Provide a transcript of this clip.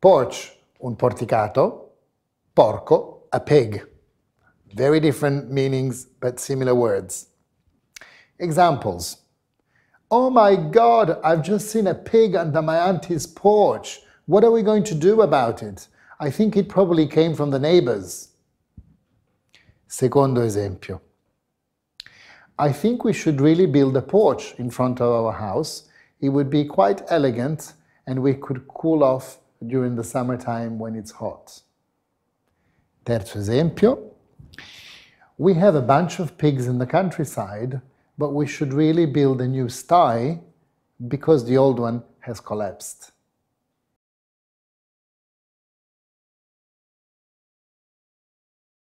Porch, un porticato. Porco, a pig. Very different meanings, but similar words. Examples. Oh my God, I've just seen a pig under my auntie's porch. What are we going to do about it? I think it probably came from the neighbors. Secondo esempio. I think we should really build a porch in front of our house. It would be quite elegant and we could cool off during the summertime when it's hot. Terzo esempio. We have a bunch of pigs in the countryside, but we should really build a new sty because the old one has collapsed.